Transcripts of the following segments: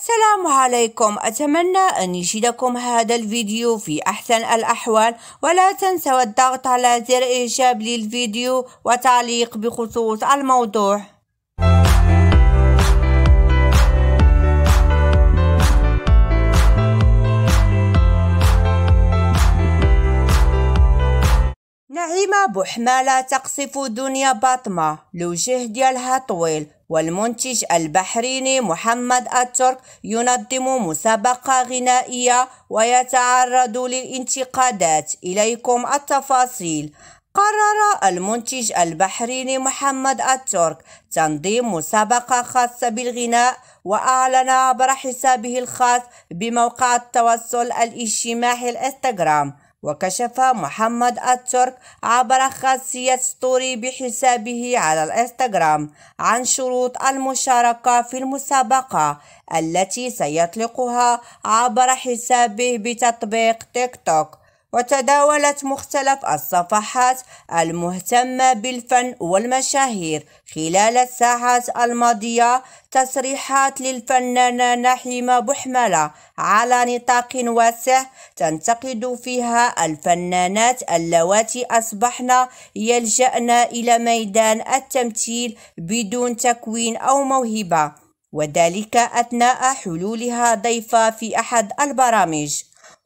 السلام عليكم أتمنى أن يجدكم هذا الفيديو في أحسن الأحوال ولا تنسوا الضغط على زر إعجاب للفيديو وتعليق بخصوص الموضوع ناعمة بوحمالة تقصف دنيا باطمة لوجه ديالها طويل والمنتج البحريني محمد الترك ينظم مسابقة غنائية ويتعرض للانتقادات إليكم التفاصيل قرر المنتج البحريني محمد الترك تنظيم مسابقة خاصة بالغناء وأعلن عبر حسابه الخاص بموقع التواصل الاجتماعي الانستغرام وكشف محمد الترك عبر خاصية ستوري بحسابه على الانستغرام عن شروط المشاركة في المسابقة التي سيطلقها عبر حسابه بتطبيق تيك توك وتداولت مختلف الصفحات المهتمة بالفن والمشاهير خلال الساعات الماضية تصريحات للفنانة نحيمة بحملة على نطاق واسع تنتقد فيها الفنانات اللواتي أصبحن يلجأن إلى ميدان التمثيل بدون تكوين أو موهبة وذلك أثناء حلولها ضيفة في أحد البرامج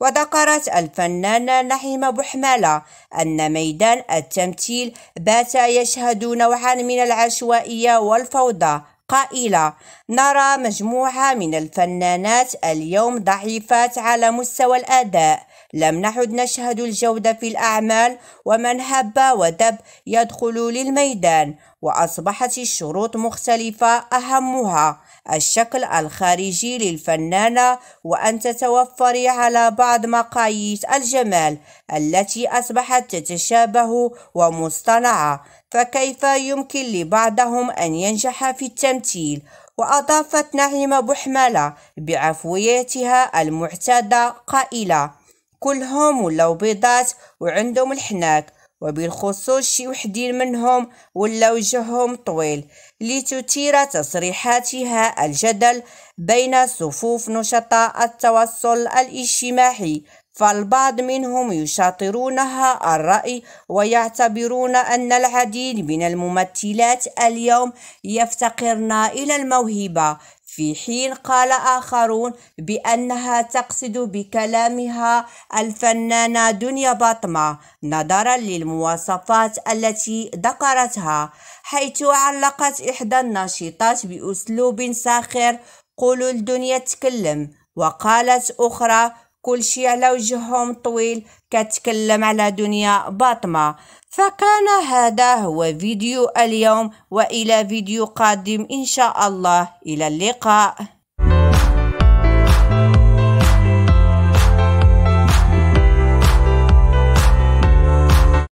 وذكرت الفنانة نحيمة بوحمالة أن ميدان التمثيل بات يشهد نوعا من العشوائية والفوضى قائلة نرى مجموعة من الفنانات اليوم ضعيفات على مستوى الأداء لم نعد نشهد الجودة في الأعمال ومن هب ودب يدخل للميدان وأصبحت الشروط مختلفة أهمها الشكل الخارجي للفنانة وأن تتوفري على بعض مقاييس الجمال التي أصبحت تتشابه ومصطنعة فكيف يمكن لبعضهم أن ينجح في التمثيل وأضافت نعيمة بحمالة بعفويتها المعتادة قائلة كلهم بيضات وعندهم الحناك وبالخصوص شي وحدين منهم ولا وجههم طويل لتثير تصريحاتها الجدل بين صفوف نشطاء التواصل الاجتماعي فالبعض منهم يشاطرونها الرأي ويعتبرون أن العديد من الممثلات اليوم يفتقرن إلى الموهبة في حين قال آخرون بأنها تقصد بكلامها الفنانة دنيا باطمة نظرا للمواصفات التي ذكرتها حيث علقت إحدى الناشطات بأسلوب ساخر قولوا الدنيا تكلم وقالت أخرى كلشي على وجههم طويل كتكلم على دنيا باطمة فكان هذا هو فيديو اليوم وإلى فيديو قادم إن شاء الله إلى اللقاء